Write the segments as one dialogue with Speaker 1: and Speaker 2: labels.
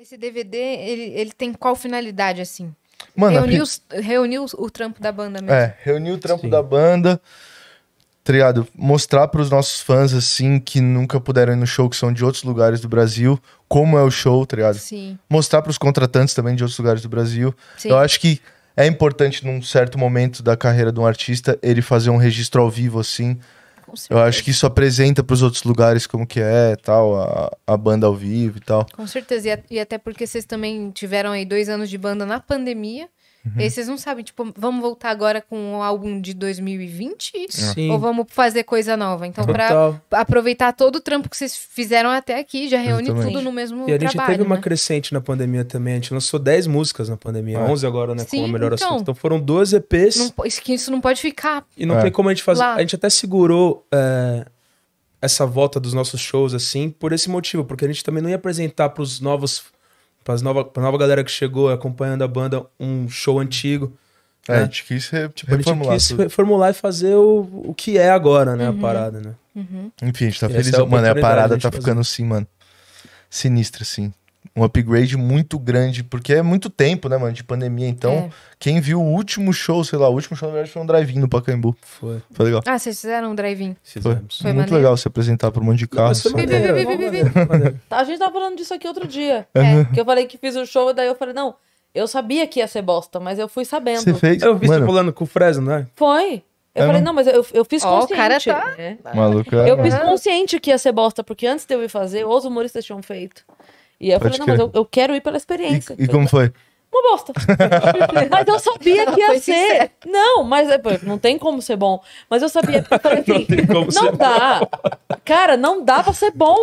Speaker 1: Esse DVD, ele, ele tem qual finalidade, assim? Mano, reuniu, pri... reuniu o trampo da banda mesmo. É,
Speaker 2: reuniu o trampo Sim. da banda, triado, tá mostrar para os nossos fãs, assim, que nunca puderam ir no show, que são de outros lugares do Brasil, como é o show, triado. Tá Sim. Mostrar para os contratantes também de outros lugares do Brasil. Sim. Eu acho que é importante, num certo momento da carreira de um artista, ele fazer um registro ao vivo, assim, eu acho que isso apresenta para os outros lugares como que é, tal, a, a, banda ao vivo e tal.
Speaker 1: Com certeza, e, e até porque vocês também tiveram aí dois anos de banda na pandemia, Uhum. E aí vocês não sabem, tipo, vamos voltar agora com o álbum de 2020? Sim. Ou vamos fazer coisa nova? Então, para aproveitar todo o trampo que vocês fizeram até aqui, já reúne tudo no mesmo trabalho. E a gente trabalho, teve uma
Speaker 3: né? crescente na pandemia também. A gente lançou 10 músicas na pandemia, ah. 11 agora, né? Sim, com o melhor então, assunto. Então foram 12 EPs. Não,
Speaker 1: isso, isso não pode ficar. E não é. tem como a gente fazer. Lá. A
Speaker 3: gente até segurou. É essa volta dos nossos shows assim por esse motivo, porque a gente também não ia apresentar para os novos pra, nova, pra nova galera que chegou acompanhando a banda, um show antigo. É, né? a gente quis re, tipo, é reformular. A gente quis reformular e fazer o, o que é agora, né? Uhum. A parada, né? Uhum.
Speaker 2: Enfim, a gente tá e feliz. É mano, é a parada tá ficando sim assim, mano. Sinistra, assim um upgrade muito grande, porque é muito tempo, né, mano, de pandemia. Então, é. quem viu o último show, sei lá, o último show, na verdade, foi um drive-in no Pacaembu. Foi. Foi legal.
Speaker 1: Ah, vocês fizeram um drive-in? Fizemos. Foi, foi muito legal
Speaker 2: se apresentar pra um monte de carro. Não, maneiro, vi, vi, vi,
Speaker 1: a gente tava tá falando disso aqui outro dia. É.
Speaker 4: Que eu falei que fiz o um show, daí eu falei, não, eu sabia que ia ser bosta, mas eu fui sabendo. Você fez? Eu vi você
Speaker 3: falando com o Fresno, né?
Speaker 4: Foi. Eu é, falei, não, mas eu, eu fiz consciente. o cara tá...
Speaker 1: maluco
Speaker 3: Maluca, eu mano. É. fiz
Speaker 4: consciente que ia ser bosta, porque antes de eu ir fazer, os humoristas tinham feito. E eu Pode falei, não, mas eu, eu quero ir pela experiência. E, e como foi? Uma bosta. mas eu sabia que ia ser. Não, mas é, não tem como ser bom. Mas eu sabia. Eu falei
Speaker 2: assim, não tem como não ser dá.
Speaker 4: Bom. Cara, não dá pra ser bom.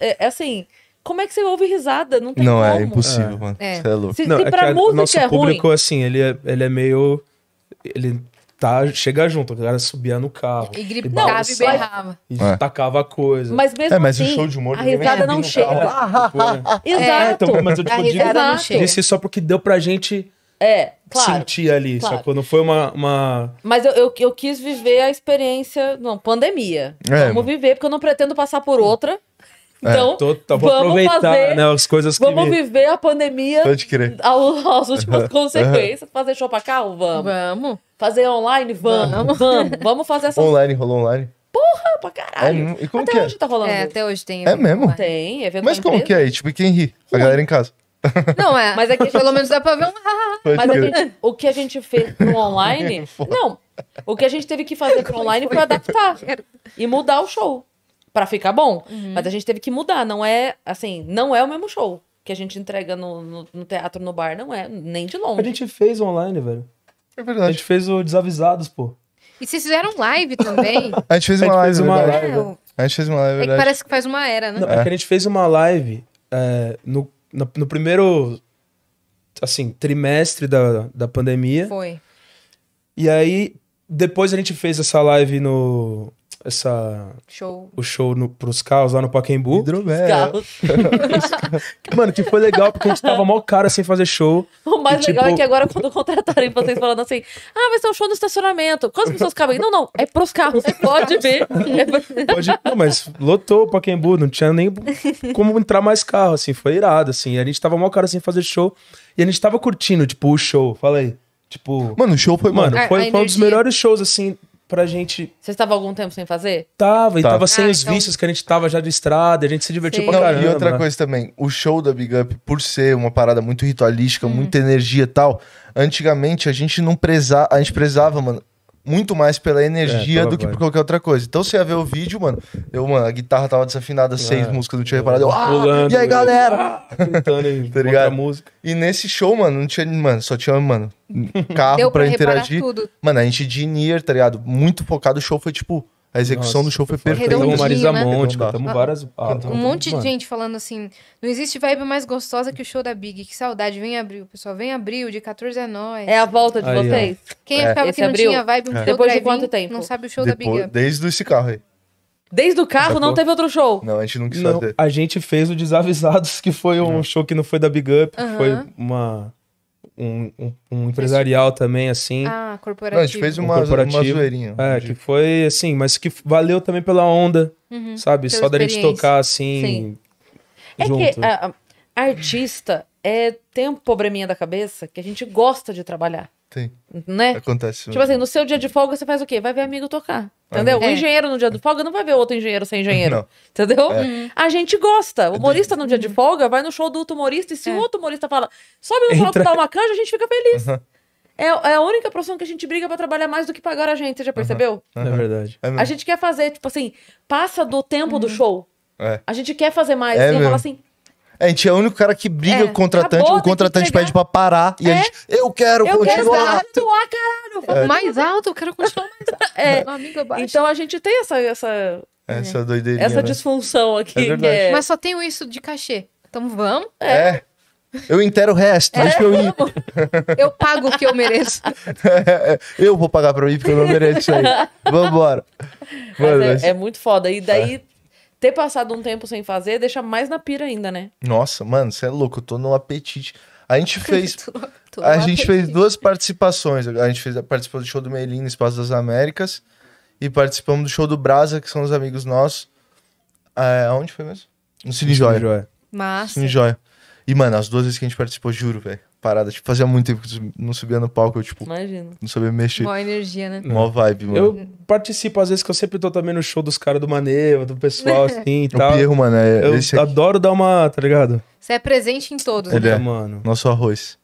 Speaker 4: É, é assim como é que você ouve risada? Não tem Não, é como.
Speaker 3: é impossível, mano. Você é louco. Se, não, se é pra é música nosso é público, ruim... assim, ele é, ele é meio... Ele tá, chegar junto. A galera subia no carro. E gritava e, e
Speaker 1: berrava.
Speaker 3: E é. tacava a coisa. Mas mesmo é, mas assim, show de humor, a risada não chega. Carro, Exato. É, então, é, mas eu tipo, digo, disse é só porque deu pra gente... É, claro. Sentir ali, claro. que Não foi uma. uma...
Speaker 4: Mas eu, eu, eu, quis viver a experiência. Não, pandemia. É, Vamos viver, porque eu não pretendo passar por outra. É, então,
Speaker 3: é, vamos aproveitar fazer, né, as coisas que Vamos me...
Speaker 4: viver a pandemia crer. As últimas consequências. Fazer show pra cá? Vamos. Vamos. Fazer online? Vamos. Vamos. Vamos fazer essa... Online,
Speaker 2: rolou online? Porra, pra caralho. É, e como até que é? hoje é? tá rolando. É,
Speaker 4: até hoje tem. É mesmo? Tem, evento Mas como que
Speaker 2: é? E, tipo, quem ri? A galera em casa.
Speaker 4: Não, é. Mas é que pelo menos dá pra ver um. Mas é gente, o que a gente fez no online. não. O que a gente teve que fazer pro online foi adaptar e mudar o show para ficar bom. Uhum. Mas a gente teve que mudar, não é assim, não é o mesmo show que a gente entrega no, no, no teatro, no bar, não é, nem de longe. A
Speaker 3: gente fez online, velho. É verdade. A gente fez o Desavisados, pô.
Speaker 1: E vocês fizeram live também?
Speaker 2: a gente fez uma a gente live, fez uma live.
Speaker 3: A gente fez uma live, é verdade. que parece
Speaker 1: que faz uma era, né? Não, é. é que a
Speaker 3: gente fez uma live é, no, no, no, primeiro, assim, trimestre da, da pandemia. Foi. E aí, depois a gente fez essa live no, essa show. o show no, pros carros lá no Pacaembu. Hidrovéia. Mano, que foi legal porque a gente tava mó cara sem fazer show.
Speaker 4: O mais e, legal é tipo... é que agora quando contrataram vocês falando assim: "Ah, vai ser um show no estacionamento". Quantas pessoas cabem? Não, não, é pros carros. Você é, pode ver. Pode,
Speaker 3: não, mas lotou o Pacaembu, não tinha nem como entrar mais carro assim, foi irado assim. A gente tava mó cara sem fazer show e a gente tava curtindo, tipo, o show. falei Tipo. Mano, o show foi. Mano, foi, foi um dos melhores shows, assim, pra gente.
Speaker 4: Vocês estavam algum tempo sem fazer?
Speaker 3: Tava, e tava, sem ah, os então. vícios que a gente tava já de estrada, a gente se divertiu Sim. pra caramba. Não, e outra né? coisa
Speaker 2: também, o show da Big Up, por ser uma parada muito ritualística, hum. muita energia e tal, antigamente a gente não prezava, a gente prezava, mano, muito mais pela energia é, do que por qualquer outra coisa. Então você ia ver o vídeo, mano. Eu, mano, a guitarra tava desafinada, é, seis músicas, não tinha reparado. Eu, ah, pulando, e aí, galera? Né? gritando em tá música. E nesse show, mano, não tinha, mano, só tinha, mano, carro Deu pra, pra interagir. Tudo. Mano, a gente de near, tá ligado? Muito focado. O show foi tipo a execução Nossa, do show foi perfeita. o
Speaker 1: Marisa né? Monte, né? cantamos várias. Ah, ah um monte de gente falando assim: não existe vibe mais gostosa que o show da Big. Que saudade. Vem abril, pessoal. Vem abril, de 14 é nóis. É a volta de aí, vocês. Ó. Quem é. é. ficava Esse que não tinha vibe, é. depois de quanto tempo? Não sabe o show depois, da Big. Up.
Speaker 3: Desde esse carro aí.
Speaker 1: Desde o
Speaker 4: carro não teve outro show? Não, a gente não quis não, fazer.
Speaker 3: A gente fez o Desavisados, que foi um show que não foi da Big Up, foi uma um, um, um empresarial também, assim. Ah,
Speaker 4: corporativo. Não, a gente fez uma, um corporativo, uma zoeirinha. É,
Speaker 3: que foi assim, mas que valeu também pela onda, uhum, sabe? Só da gente tocar assim. Sim. Junto. É que
Speaker 4: a, a artista é, tem um probleminha da cabeça que a gente gosta de trabalhar. Tem. Né? Acontece. Tipo assim, no seu dia de folga você faz o quê? Vai ver amigo tocar. Entendeu? é. O engenheiro no dia de folga não vai ver outro engenheiro sem engenheiro. Não. Entendeu? É. A gente gosta. O é humorista no dia de folga vai no show do outro humorista e se é. o outro humorista fala, sobe no palco Entra... dar uma canja, a gente fica feliz. Uhum. É, a única profissão que a gente briga para trabalhar mais do que pagar a gente, você já percebeu?
Speaker 3: Uhum. Uhum. É verdade. É a gente
Speaker 4: quer fazer, tipo assim, passa do tempo do uhum. show. A gente quer fazer mais. É e eu falo assim,
Speaker 2: é, a gente é o único cara que briga é, com o contratante, acabou, o contratante pede pra parar e a é? gente, eu quero eu continuar.
Speaker 4: Quero continuar, caralho. É. Mais
Speaker 1: alto, eu quero continuar mais alto. É. Então a gente tem essa essa é, né, essa doideirinha. Essa né? disfunção aqui. É Mas só tenho isso de cachê. Então vamos. É.
Speaker 2: Eu entero o resto, deixa eu ir.
Speaker 1: Eu pago o que eu mereço.
Speaker 2: eu vou pagar pra mim porque eu não mereço isso aí. Vambora. Mano, mas... é,
Speaker 4: muito foda. E daí ter passado um tempo sem fazer deixa mais na pira ainda, né?
Speaker 2: Nossa, mano, você é louco, eu tô no apetite. A gente fez. tô, tô a gente apetite. fez duas participações. A gente fez participou do show do Melim no Espaço das Américas e participamos do show do Brasa, que são os amigos nossos. É, onde foi mesmo? No Cine Joia. Massa. Cine Joia. E, mano, as duas vezes que a gente participou, juro, velho parada. Tipo, fazia muito tempo que não subia no palco, eu, tipo, Imagina. não sabia mexer.
Speaker 3: Mó energia, né? Mó vibe, mano. Eu participo, às vezes, que eu sempre tô também no show dos caras do Maneva, do pessoal, assim e tal. O Pierro, mano, é Eu esse aqui. adoro dar uma, tá ligado? Você é presente em todos, Ele né? é
Speaker 2: mano. nosso arroz.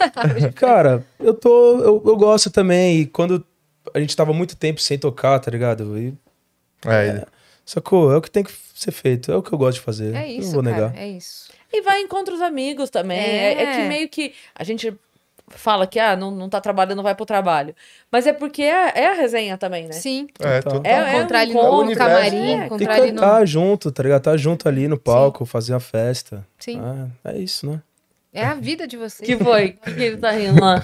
Speaker 3: Cara, eu tô. Eu, eu gosto também. E quando a gente tava muito tempo sem tocar, tá ligado? E É, Sacou? É o que tem que ser feito, é o que eu gosto de fazer. É isso. não vou negar.
Speaker 4: é isso. E vai encontra os amigos também. É. É, é. que meio que a gente fala que ah, não, não tá trabalhando, vai pro trabalho. Mas é porque é, é a resenha também, né? Sim. É, então. é, é encontrar ele no, no camarim, é. encontrar
Speaker 1: ele no...
Speaker 3: junto, tá ligado? Tá junto ali no palco, Sim. fazer a festa. Sim. Ah, é isso, né?
Speaker 1: É a vida de vocês. Que foi? que ele tá rindo lá?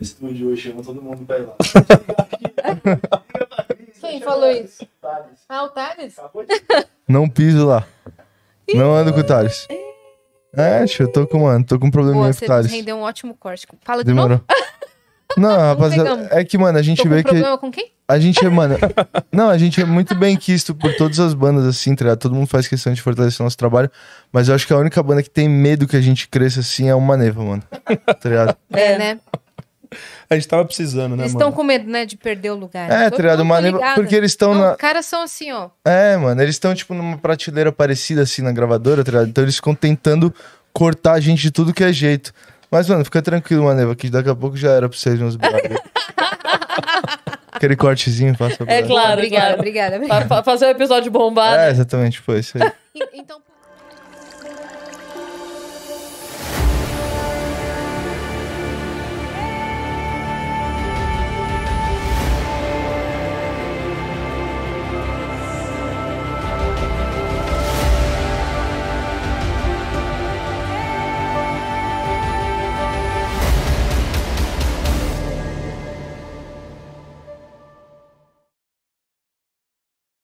Speaker 2: estúdio hoje, chama todo mundo pra ir lá.
Speaker 1: Quem falou isso? Ah, o Thales? Tá
Speaker 2: não piso lá. Não ando com o Thales. É, eu tô com, mano, tô com um probleminha Boa, com o Thales. Você rendeu
Speaker 1: um ótimo corte. Fala de Demorou. novo.
Speaker 2: Não, rapaziada, é que, mano, a gente Tô com vê que. problema com quem? A gente é, mano. não, a gente é muito bem quisto por todas as bandas, assim, tá ligado? Todo mundo faz questão de fortalecer o nosso trabalho. Mas eu acho que a única banda que tem medo que a gente cresça assim é o Maneva, mano. Tá ligado? É, né? a gente tava precisando, né, Eles estão
Speaker 1: com medo, né, de perder o lugar. É, tá ligado? Porque eles estão na. Os caras são assim, ó.
Speaker 2: É, mano, eles estão, tipo, numa prateleira parecida assim na gravadora, tá ligado? Então eles ficam tentando cortar a gente de tudo que é jeito. Mas, mano, fica tranquilo, Maneva, que daqui a pouco já era pra vocês meus Aquele cortezinho, faça é pra É claro,
Speaker 1: obrigada, obrigada.
Speaker 4: Fazer um episódio bombado. É, exatamente, foi isso aí. então...